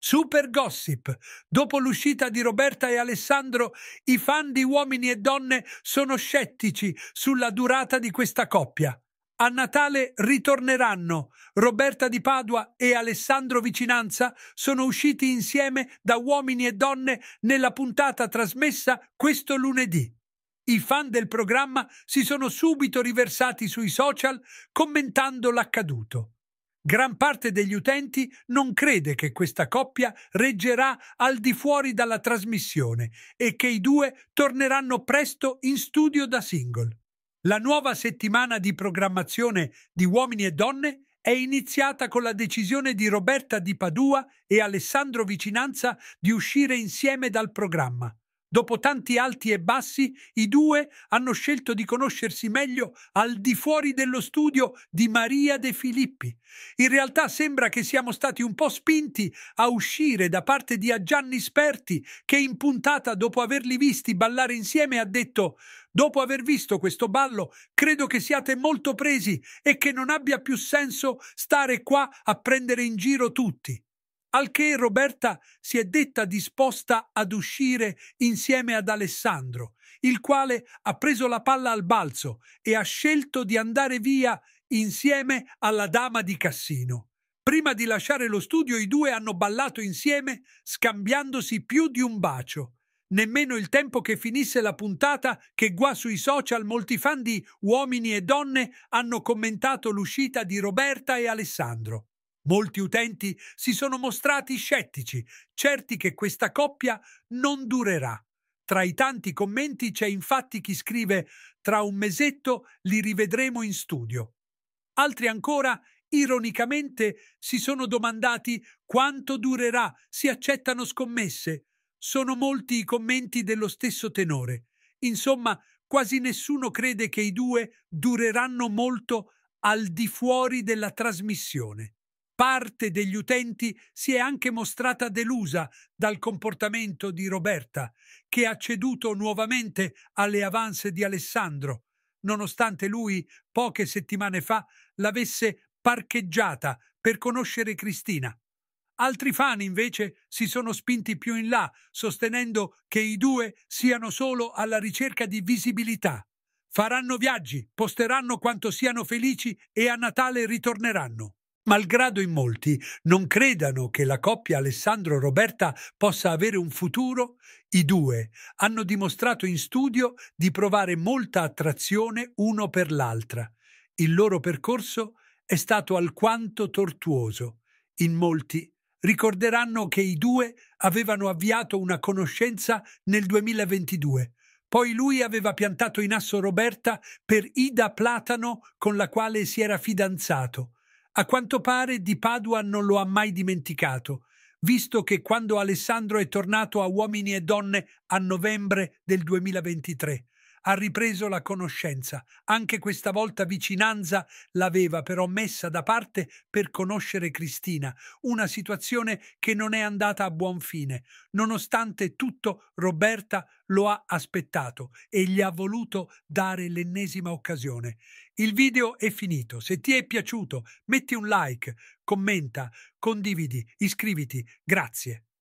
Super gossip. Dopo l'uscita di Roberta e Alessandro, i fan di uomini e donne sono scettici sulla durata di questa coppia. A Natale ritorneranno. Roberta di Padua e Alessandro Vicinanza sono usciti insieme da uomini e donne nella puntata trasmessa questo lunedì. I fan del programma si sono subito riversati sui social commentando l'accaduto. Gran parte degli utenti non crede che questa coppia reggerà al di fuori dalla trasmissione e che i due torneranno presto in studio da single. La nuova settimana di programmazione di Uomini e Donne è iniziata con la decisione di Roberta di Padua e Alessandro Vicinanza di uscire insieme dal programma. Dopo tanti alti e bassi, i due hanno scelto di conoscersi meglio al di fuori dello studio di Maria De Filippi. In realtà sembra che siamo stati un po' spinti a uscire da parte di Gianni Sperti, che in puntata, dopo averli visti ballare insieme, ha detto Dopo aver visto questo ballo, credo che siate molto presi e che non abbia più senso stare qua a prendere in giro tutti al che Roberta si è detta disposta ad uscire insieme ad Alessandro, il quale ha preso la palla al balzo e ha scelto di andare via insieme alla dama di Cassino. Prima di lasciare lo studio i due hanno ballato insieme, scambiandosi più di un bacio. Nemmeno il tempo che finisse la puntata che qua sui social molti fan di uomini e donne hanno commentato l'uscita di Roberta e Alessandro. Molti utenti si sono mostrati scettici, certi che questa coppia non durerà. Tra i tanti commenti c'è infatti chi scrive «Tra un mesetto li rivedremo in studio». Altri ancora, ironicamente, si sono domandati quanto durerà, si accettano scommesse. Sono molti i commenti dello stesso tenore. Insomma, quasi nessuno crede che i due dureranno molto al di fuori della trasmissione parte degli utenti si è anche mostrata delusa dal comportamento di Roberta, che ha ceduto nuovamente alle avanze di Alessandro, nonostante lui poche settimane fa l'avesse parcheggiata per conoscere Cristina. Altri fan invece si sono spinti più in là, sostenendo che i due siano solo alla ricerca di visibilità. Faranno viaggi, posteranno quanto siano felici e a Natale ritorneranno. Malgrado in molti non credano che la coppia Alessandro-Roberta possa avere un futuro, i due hanno dimostrato in studio di provare molta attrazione uno per l'altra. Il loro percorso è stato alquanto tortuoso. In molti ricorderanno che i due avevano avviato una conoscenza nel 2022. Poi lui aveva piantato in asso Roberta per Ida Platano con la quale si era fidanzato. A quanto pare di Padua non lo ha mai dimenticato, visto che quando Alessandro è tornato a Uomini e Donne a novembre del 2023 ha ripreso la conoscenza. Anche questa volta vicinanza l'aveva però messa da parte per conoscere Cristina, una situazione che non è andata a buon fine. Nonostante tutto, Roberta lo ha aspettato e gli ha voluto dare l'ennesima occasione. Il video è finito. Se ti è piaciuto, metti un like, commenta, condividi, iscriviti. Grazie.